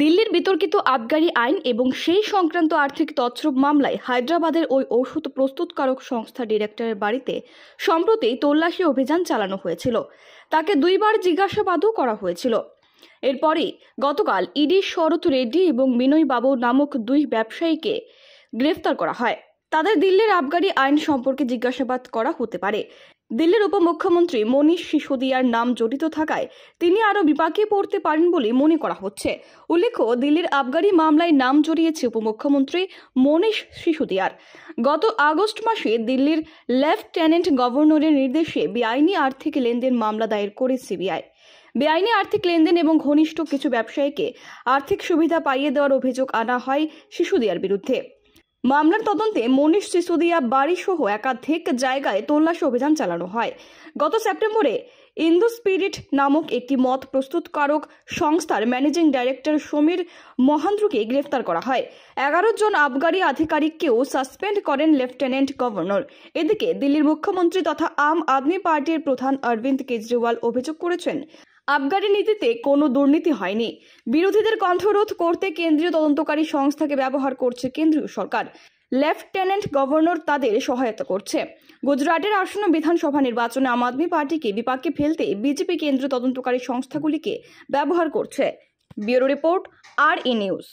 দিল্লির বিতর্কিত আবগারি আইন এবং সেই সংক্রান্ত আর্থিক তছরূপ মামলায় হায়দ্রাবাদের ওই ঔষধ প্রস্তুতকারক সংস্থা ডিরেক্টরের বাড়িতে সম্প্রতি তল্লাশি অভিযান চালানো হয়েছিল তাকে দুইবার জিজ্ঞাসাবাদও করা হয়েছিল এরপরই গতকাল ইডি শরৎ রেড্ডি এবং বিনয় বাবু নামক দুই ব্যবসায়ীকে গ্রেফতার করা হয় তাদের দিল্লির আবগারি আইন সম্পর্কে জিজ্ঞাসাবাদ করা হতে পারে দিল্লির উপমুখ্যমন্ত্রী মনীষ সিসোদিয়ার নাম জড়িত থাকায় তিনি আরও বিপাকে পড়তে পারেন বলে মনে করা হচ্ছে উল্লেখ্য দিল্লির আবগারি মামলায় নাম জড়িয়েছে উপমুখ্যমন্ত্রী মনীষ সিসোদিয়ার গত আগস্ট মাসে দিল্লির লেফটেন্যান্ট গভর্নরের নির্দেশে বেআইনি আর্থিক লেনদেন মামলা দায়ের করে সিবিআই বেআইনি আর্থিক লেনদেন এবং ঘনিষ্ঠ কিছু ব্যবসায়ীকে আর্থিক সুবিধা পাইয়ে দেওয়ার অভিযোগ আনা হয় শিশুদিয়ার বিরুদ্ধে মামলার তদন্তে মনীষ সিসোদিয়া বাড়িসহ একাধিক জায়গায় তল্লাশি অভিযান চালানো হয় গত সেপ্টেম্বরে ইন্দু স্পিরিট নামক একটি মত প্রস্তুতকারক সংস্থার ম্যানেজিং ডাইরেক্টর সমীর মহান্দ্রকে গ্রেফতার করা হয় এগারো জন আবগারি আধিকারিককেও সাসপেন্ড করেন লেফটেন্যান্ট গভর্নর এদিকে দিল্লির মুখ্যমন্ত্রী তথা আম আদমি পার্টির প্রধান অরবিন্দ কেজরিওয়াল অভিযোগ করেছেন আবগারি নীতিতে কোনো দুর্নীতি হয়নি বিরোধীদের কণ্ঠরোধ করতে কেন্দ্রীয় তদন্তকারী সংস্থাকে ব্যবহার করছে কেন্দ্রীয় সরকার লেফটেন্যান্ট গভর্নর তাদের সহায়তা করছে গুজরাটের আসন্ন বিধানসভা নির্বাচনে আম আদমি পার্টিকে বিপাকে ফেলতে বিজেপি কেন্দ্রীয় তদন্তকারী সংস্থাগুলিকে ব্যবহার করছে ব্যুরো রিপোর্ট আর ই নিউজ